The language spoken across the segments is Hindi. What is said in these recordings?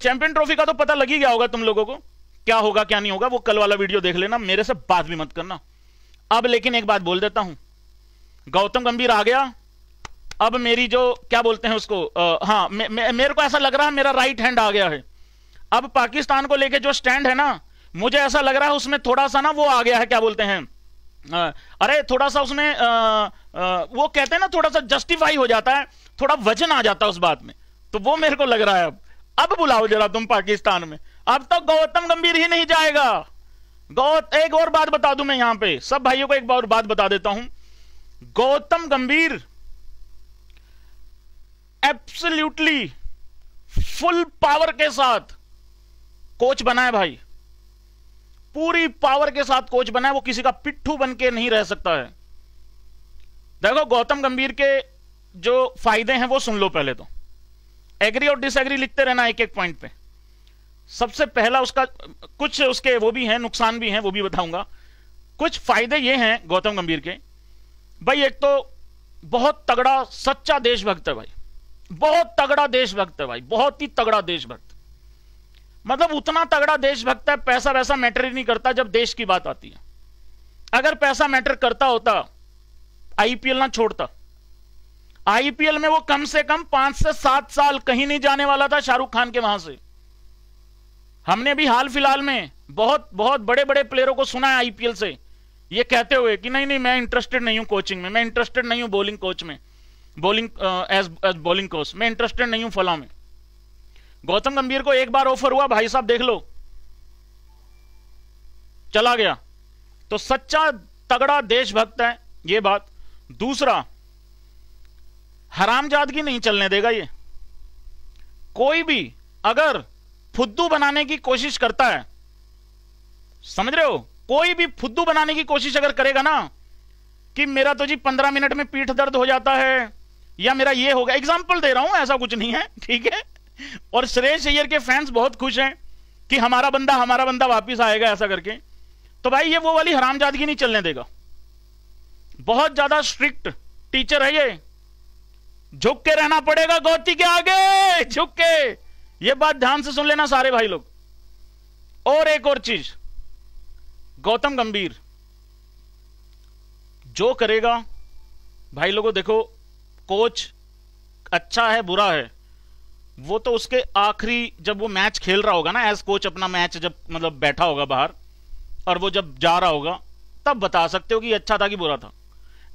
चैंपियन ट्रॉफी का तो पता लग ही गया होगा तुम लोगों को क्या होगा क्या नहीं होगा वो कल वाला वीडियो देख लेना मेरे से बात भी मत करना अब लेकिन एक बात बोल देता हूं गौतम गंभीर आ गया अब मेरी जो क्या बोलते हैं उसको आ, हाँ मे, मे, मेरे को ऐसा लग रहा है मेरा राइट हैंड आ गया है अब पाकिस्तान को लेके जो स्टैंड है ना मुझे ऐसा लग रहा है उसमें थोड़ा सा ना वो आ गया है क्या बोलते हैं आ, अरे थोड़ा सा उसमें आ, आ, वो कहते हैं ना थोड़ा सा जस्टिफाई हो जाता है थोड़ा वजन आ जाता है उस बात में तो वो मेरे को लग रहा है अब अब बुलाओ जरा तुम पाकिस्तान में अब तो गौतम गंभीर ही नहीं जाएगा गौत एक और बात बता दू मैं यहां पे सब भाइयों को एक और बात बता देता हूं गौतम गंभीर एब्सल्यूटली फुल पावर के साथ कोच बना है भाई पूरी पावर के साथ कोच बना है वो किसी का पिट्ठू बन के नहीं रह सकता है देखो गौतम गंभीर के जो फायदे हैं वो सुन लो पहले तो एग्री और डिसएग्री लिखते रहना एक एक पॉइंट पे सबसे पहला उसका कुछ उसके वो भी हैं नुकसान भी हैं वो भी बताऊंगा कुछ फायदे ये हैं गौतम गंभीर के भाई एक तो बहुत तगड़ा सच्चा देशभक्त है भाई बहुत तगड़ा देशभक्त है भाई बहुत ही तगड़ा देशभक्त मतलब उतना तगड़ा देशभक्त है पैसा वैसा मैटर ही नहीं करता जब देश की बात आती है अगर पैसा मैटर करता होता आईपीएल ना छोड़ता आईपीएल में वो कम से कम पांच से सात साल कहीं नहीं जाने वाला था शाहरुख खान के वहां से हमने भी हाल फिलहाल में बहुत बहुत बड़े बड़े प्लेयरों को सुना है आईपीएल से ये कहते हुए कि नहीं नहीं मैं इंटरेस्टेड नहीं हूं कोचिंग में मैं इंटरेस्टेड नहीं हूं बॉलिंग कोच में bowling as as bowling coach मैं इंटरेस्टेड नहीं हूं फला में गौतम गंभीर को एक बार ऑफर हुआ भाई साहब देख लो चला गया तो सच्चा तगड़ा देशभक्त है ये बात दूसरा हरामजादगी नहीं चलने देगा ये कोई भी अगर फुद्दू बनाने की कोशिश करता है समझ रहे हो कोई भी फुद्दू बनाने की कोशिश अगर करेगा ना कि मेरा तो जी पंद्रह मिनट में पीठ दर्द हो जाता है या मेरा ये होगा एग्जाम्पल दे रहा हूं ऐसा कुछ नहीं है ठीक है और श्रेष अय्यर के फैंस बहुत खुश हैं कि हमारा बंदा हमारा बंदा वापिस आएगा ऐसा करके तो भाई ये वो वाली हरामजादगी नहीं चलने देगा बहुत ज्यादा स्ट्रिक्ट टीचर है ये झुक के रहना पड़ेगा गौती के आगे झुक के ये बात ध्यान से सुन लेना सारे भाई लोग और एक और चीज गौतम गंभीर जो करेगा भाई लोगों देखो कोच अच्छा है बुरा है वो तो उसके आखिरी जब वो मैच खेल रहा होगा ना एज कोच अपना मैच जब मतलब बैठा होगा बाहर और वो जब जा रहा होगा तब बता सकते हो कि अच्छा था कि बुरा था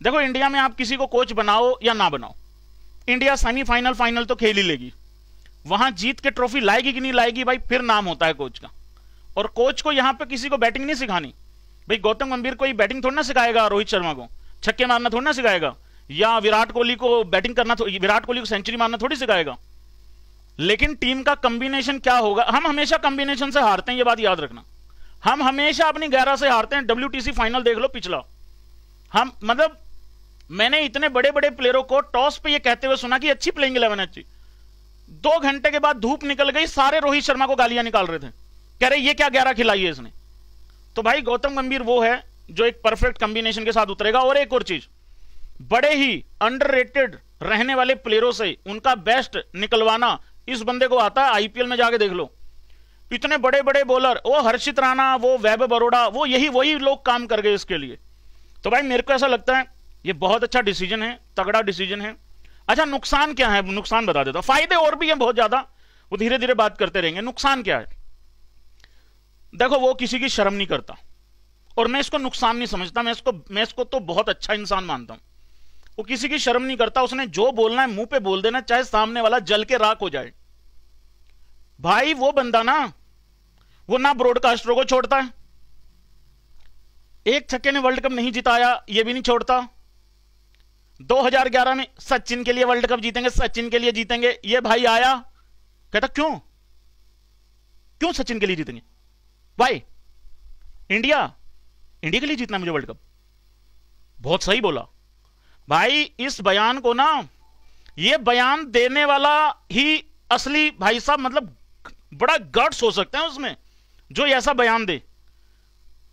देखो इंडिया में आप किसी को कोच बनाओ या ना बनाओ इंडिया सेमीफाइनल फाइनल तो खेल ही लेगी वहां जीत के ट्रॉफी लाएगी कि नहीं लाएगी भाई फिर नाम होता है कोच का और कोच को यहां पे किसी को बैटिंग नहीं सिखानी भाई गौतम गंभीर को ही बैटिंग थोड़ी ना सिखाएगा रोहित शर्मा को छक्के मारना थोड़ी ना सिखाएगा या विराट कोहली को बैटिंग करना विराट कोहली को सेंचुरी मारना थोड़ी सिखाएगा लेकिन टीम का कॉम्बिनेशन क्या होगा हम हमेशा कॉम्बिनेशन से हारते हैं ये बात याद रखना हम हमेशा अपनी गहरा से हारते हैं डब्ल्यू फाइनल देख लो पिछला हम मतलब मैंने इतने बड़े बड़े प्लेयरों को टॉस पे ये कहते हुए सुना कि अच्छी प्लेइंग इलेवन है अच्छी दो घंटे के बाद धूप निकल गई सारे रोहित शर्मा को गालियां निकाल रहे थे कह रहे ये क्या ग्यारह खिलाई है इसने तो भाई गौतम गंभीर वो है जो एक परफेक्ट कॉम्बिनेशन के साथ उतरेगा और एक और चीज बड़े ही अंडर रहने वाले प्लेयरों से उनका बेस्ट निकलवाना इस बंदे को आता है आईपीएल में जाके देख लो इतने बड़े बड़े बॉलर वो हर्षित राणा वो वैभ बरोड़ा वो यही वही लोग काम कर गए इसके लिए तो भाई मेरे को ऐसा लगता है ये बहुत अच्छा डिसीजन है तगड़ा डिसीजन है अच्छा नुकसान क्या है नुकसान बता देता फायदे और भी हैं बहुत ज्यादा वो धीरे धीरे बात करते रहेंगे नुकसान क्या है देखो वो किसी की शर्म नहीं करता और मैं इसको नुकसान नहीं समझता मैं इसको मैं इसको तो बहुत अच्छा इंसान मानता हूं वो किसी की शर्म नहीं करता उसने जो बोलना है मुंह पे बोल देना चाहे सामने वाला जल के राख हो जाए भाई वो बंदा ना वो ना ब्रॉडकास्टरों को छोड़ता है एक छक्के ने वर्ल्ड कप नहीं जिताया ये भी नहीं छोड़ता 2011 में सचिन के लिए वर्ल्ड कप जीतेंगे सचिन के लिए जीतेंगे ये भाई आया कहता क्यों क्यों सचिन के लिए जीतेंगे भाई इंडिया इंडिया के लिए जीतना मुझे वर्ल्ड कप बहुत सही बोला भाई इस बयान को ना ये बयान देने वाला ही असली भाई साहब मतलब बड़ा गट्स हो सकते हैं उसमें जो ऐसा बयान दे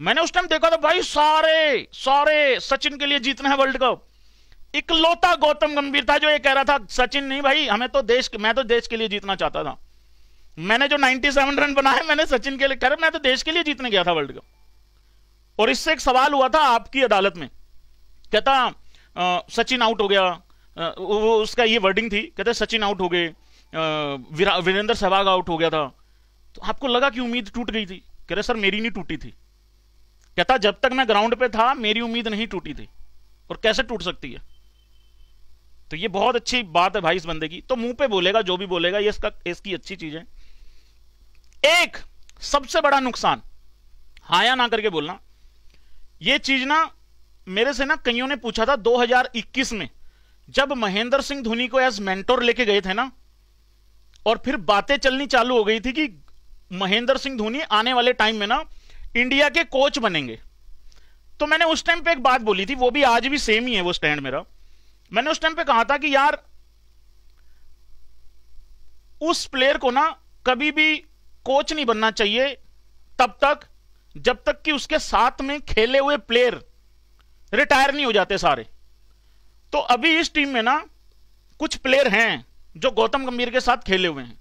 मैंने उस टाइम देखा था भाई सारे सारे सचिन के लिए जीतना है वर्ल्ड कप इकलौता गौतम गंभीर था जो ये कह रहा था सचिन नहीं भाई हमें तो देश मैं तो देश के लिए जीतना चाहता था मैंने जो 97 रन बनाए मैंने सचिन के लिए कर मैं तो देश के लिए जीतने गया था वर्ल्ड कप और इससे एक सवाल हुआ था आपकी अदालत में कहता सचिन आउट हो गया आ, वो उसका ये वर्डिंग थी कहते सचिन आउट हो गए वीरेंद्र सहवाग आउट हो गया था तो आपको लगा कि उम्मीद टूट गई थी कह रहे सर मेरी नहीं टूटी थी कहता जब तक मैं ग्राउंड पे था मेरी उम्मीद नहीं टूटी थी और कैसे टूट सकती है तो ये बहुत अच्छी बात है भाई इस बंदे की तो मुंह पे बोलेगा जो भी बोलेगा ये इसका इसकी अच्छी चीज है एक सबसे बड़ा नुकसान हाँ या ना करके बोलना ये चीज ना मेरे से ना कईयों ने पूछा था 2021 में जब महेंद्र सिंह धोनी को एज मेंटोर लेके गए थे ना और फिर बातें चलनी चालू हो गई थी कि महेंद्र सिंह धोनी आने वाले टाइम में ना इंडिया के कोच बनेंगे तो मैंने उस टाइम पे एक बात बोली थी वो भी आज भी सेम ही है वो स्टैंड मेरा मैंने उस टाइम पे कहा था कि यार उस प्लेयर को ना कभी भी कोच नहीं बनना चाहिए तब तक जब तक कि उसके साथ में खेले हुए प्लेयर रिटायर नहीं हो जाते सारे तो अभी इस टीम में ना कुछ प्लेयर हैं जो गौतम गंभीर के साथ खेले हुए हैं